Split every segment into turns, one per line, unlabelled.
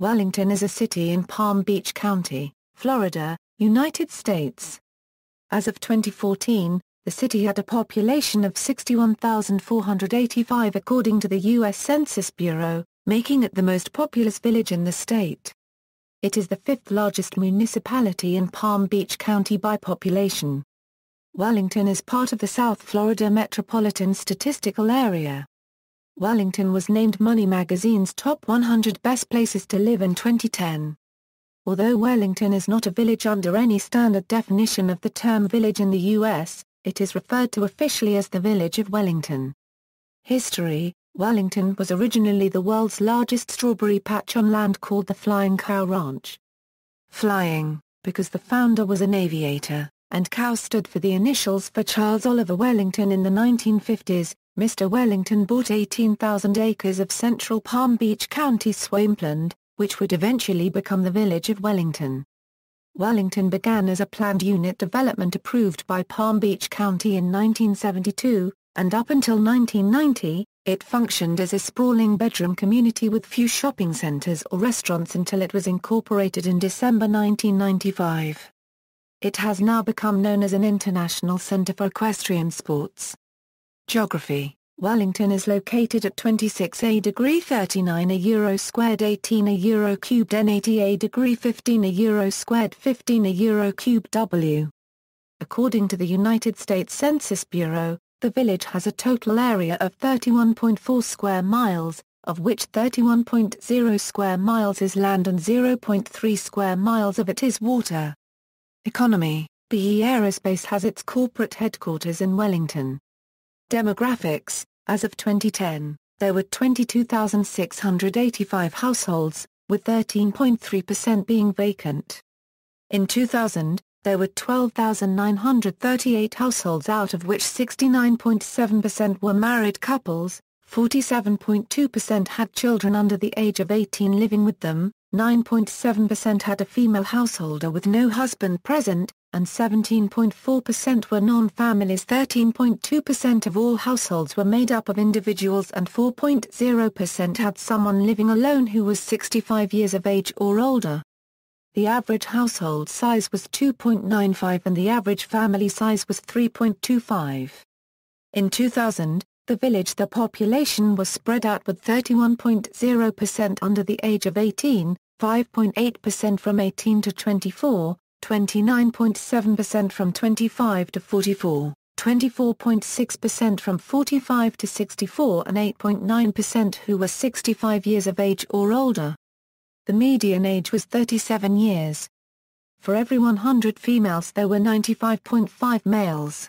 Wellington is a city in Palm Beach County, Florida, United States. As of 2014, the city had a population of 61,485 according to the U.S. Census Bureau, making it the most populous village in the state. It is the fifth largest municipality in Palm Beach County by population. Wellington is part of the South Florida Metropolitan Statistical Area. Wellington was named Money magazine's top 100 best places to live in 2010. Although Wellington is not a village under any standard definition of the term village in the U.S., it is referred to officially as the Village of Wellington. History Wellington was originally the world's largest strawberry patch on land called the Flying Cow Ranch. Flying, because the founder was an aviator, and cow stood for the initials for Charles Oliver Wellington in the 1950s, Mr. Wellington bought 18,000 acres of central Palm Beach County swampland, which would eventually become the village of Wellington. Wellington began as a planned unit development approved by Palm Beach County in 1972, and up until 1990, it functioned as a sprawling bedroom community with few shopping centers or restaurants until it was incorporated in December 1995. It has now become known as an international center for equestrian sports, Geography Wellington is located at 26 a degree 39 a euro squared 18 a euro cubed n 80 a degree 15 a euro squared 15 a euro cubed w. According to the United States Census Bureau, the village has a total area of 31.4 square miles, of which 31.0 square miles is land and 0.3 square miles of it is water. Economy BE Aerospace has its corporate headquarters in Wellington. Demographics As of 2010, there were 22,685 households, with 13.3% being vacant. In 2000, there were 12,938 households out of which 69.7% were married couples, 47.2% had children under the age of 18 living with them, 9.7% had a female householder with no husband present, and 17.4% were non-families 13.2% of all households were made up of individuals and 4.0% had someone living alone who was 65 years of age or older. The average household size was 2.95 and the average family size was 3.25. In 2000, the village the population was spread out with 31.0% under the age of 18, 5.8% from 18 to 24, 29.7% from 25 to 44, 24.6% from 45 to 64 and 8.9% who were 65 years of age or older. The median age was 37 years. For every 100 females there were 95.5 males.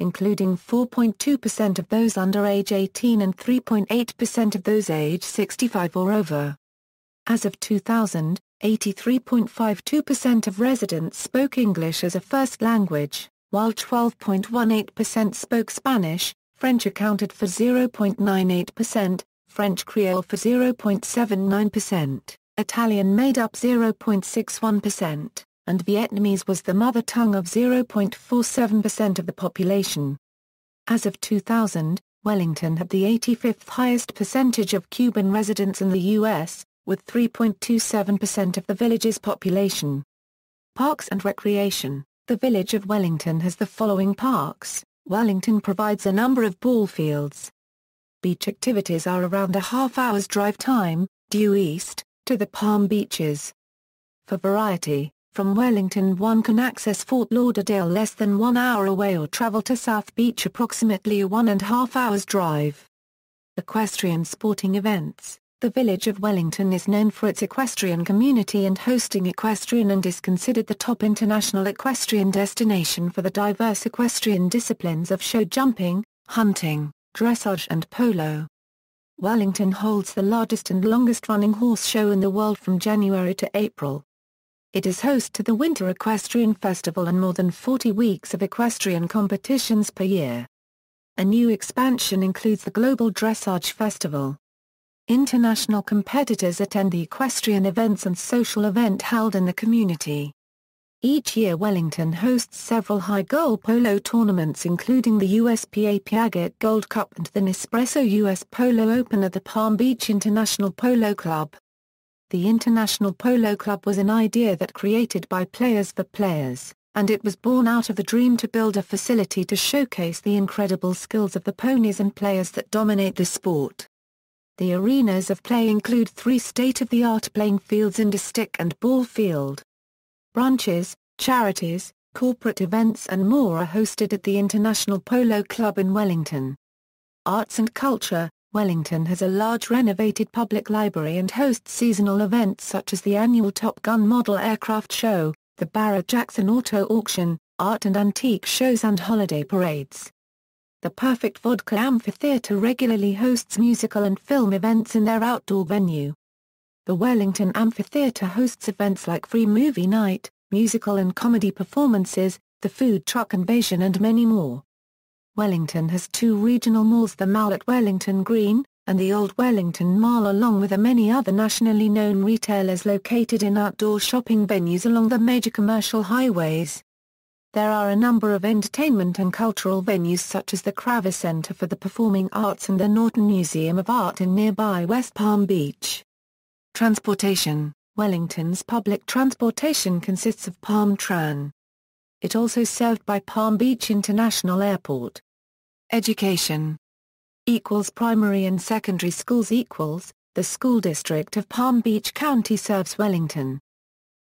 including 4.2% of those under age 18 and 3.8% of those age 65 or over. As of 2000, 83.52% of residents spoke English as a first language, while 12.18% spoke Spanish, French accounted for 0.98%, French Creole for 0.79%, Italian made up 0.61%, and Vietnamese was the mother tongue of 0.47% of the population. As of 2000, Wellington had the 85th highest percentage of Cuban residents in the U.S., with 3.27% of the village's population. Parks and Recreation The village of Wellington has the following parks. Wellington provides a number of ball fields. Beach activities are around a half hour's drive time, due east, to the Palm Beaches. For variety, from Wellington one can access Fort Lauderdale less than one hour away or travel to South Beach approximately a one and a half hours drive. Equestrian sporting events The village of Wellington is known for its equestrian community and hosting equestrian and is considered the top international equestrian destination for the diverse equestrian disciplines of show jumping, hunting, dressage and polo. Wellington holds the largest and longest running horse show in the world from January to April it is host to the Winter Equestrian Festival and more than 40 weeks of equestrian competitions per year. A new expansion includes the Global Dressage Festival. International competitors attend the equestrian events and social event held in the community. Each year Wellington hosts several high-goal polo tournaments including the USPA Piaget Gold Cup and the Nespresso US Polo Open at the Palm Beach International Polo Club. The International Polo Club was an idea that created by players for players, and it was born out of the dream to build a facility to showcase the incredible skills of the ponies and players that dominate the sport. The arenas of play include three state-of-the-art playing fields and a stick and ball field. Branches, charities, corporate events and more are hosted at the International Polo Club in Wellington. Arts and culture, Wellington has a large renovated public library and hosts seasonal events such as the annual Top Gun Model Aircraft Show, the Barra Jackson Auto Auction, art and antique shows and holiday parades. The Perfect Vodka Amphitheatre regularly hosts musical and film events in their outdoor venue. The Wellington Amphitheatre hosts events like free movie night, musical and comedy performances, the food truck invasion and many more. Wellington has two regional malls the Mall at Wellington Green, and the Old Wellington Mall along with many other nationally known retailers located in outdoor shopping venues along the major commercial highways. There are a number of entertainment and cultural venues such as the Kravis Center for the Performing Arts and the Norton Museum of Art in nearby West Palm Beach. Transportation Wellington's public transportation consists of Palm Tran, it also served by Palm Beach International Airport. Education equals primary and secondary schools equals, the school district of Palm Beach County serves Wellington.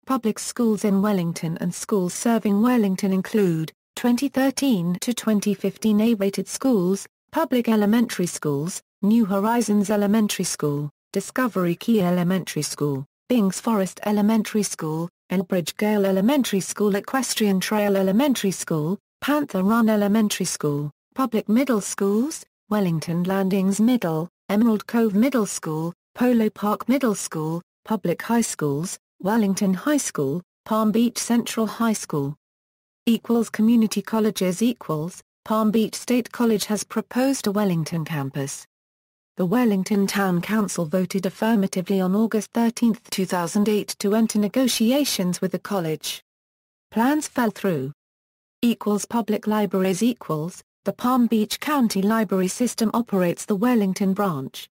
Public schools in Wellington and schools serving Wellington include 2013 to 2015 A-rated schools, public elementary schools, New Horizons Elementary School, Discovery Key Elementary School, Bings Forest Elementary School, Elbridge Gale Elementary School Equestrian Trail Elementary School, Panther Run Elementary School, Public Middle Schools, Wellington Landings Middle, Emerald Cove Middle School, Polo Park Middle School, Public High Schools, Wellington High School, Palm Beach Central High School. Equals Community Colleges Equals, Palm Beach State College has proposed a Wellington campus, the Wellington Town Council voted affirmatively on August 13, 2008 to enter negotiations with the college. Plans fell through. Equals Public Libraries Equals, the Palm Beach County Library System operates the Wellington branch.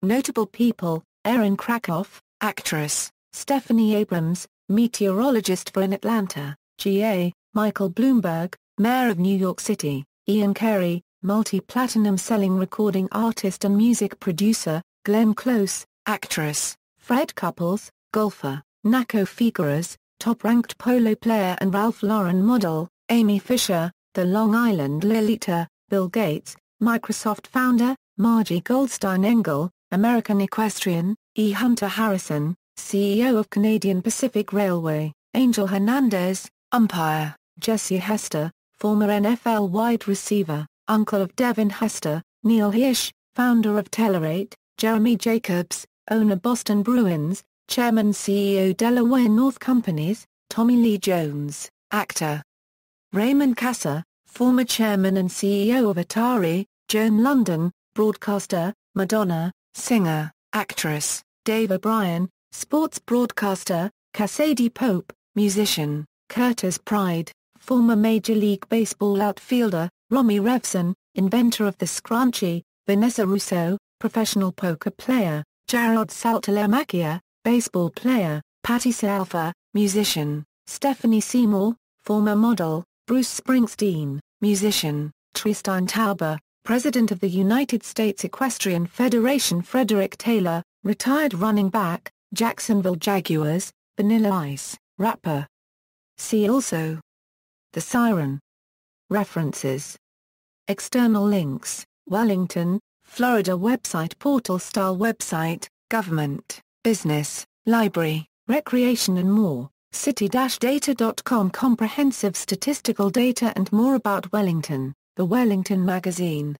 Notable people, Erin Krakoff, actress, Stephanie Abrams, meteorologist for in Atlanta, GA, Michael Bloomberg, Mayor of New York City, Ian Carey, multi-platinum selling recording artist and music producer, Glenn Close, actress, Fred Couples, golfer, Nako Figueres, top-ranked polo player and Ralph Lauren model, Amy Fisher, the Long Island Lolita, Bill Gates, Microsoft founder, Margie Goldstein Engel, American equestrian, E. Hunter Harrison, CEO of Canadian Pacific Railway, Angel Hernandez, umpire, Jesse Hester, former NFL wide receiver, uncle of Devin Hester, Neil Hirsch, founder of Telerate, Jeremy Jacobs, owner Boston Bruins, chairman CEO Delaware North Companies, Tommy Lee Jones, actor. Raymond Kasser, former chairman and CEO of Atari, Joan London, broadcaster, Madonna, singer, actress, Dave O'Brien, sports broadcaster, Cassidy Pope, musician, Curtis Pride, former Major League Baseball outfielder, Romy Revson, inventor of the scrunchie, Vanessa Russo, professional poker player, Jarod Saltalamacchia, baseball player, Patty Salfa, musician, Stephanie Seymour, former model, Bruce Springsteen, musician, Tristan Tauber, President of the United States Equestrian Federation Frederick Taylor, retired running back, Jacksonville Jaguars, Vanilla Ice, rapper. See also The Siren References. External links, Wellington, Florida website portal style website, government, business, library, recreation and more, city-data.com Comprehensive statistical data and more about Wellington, The Wellington Magazine.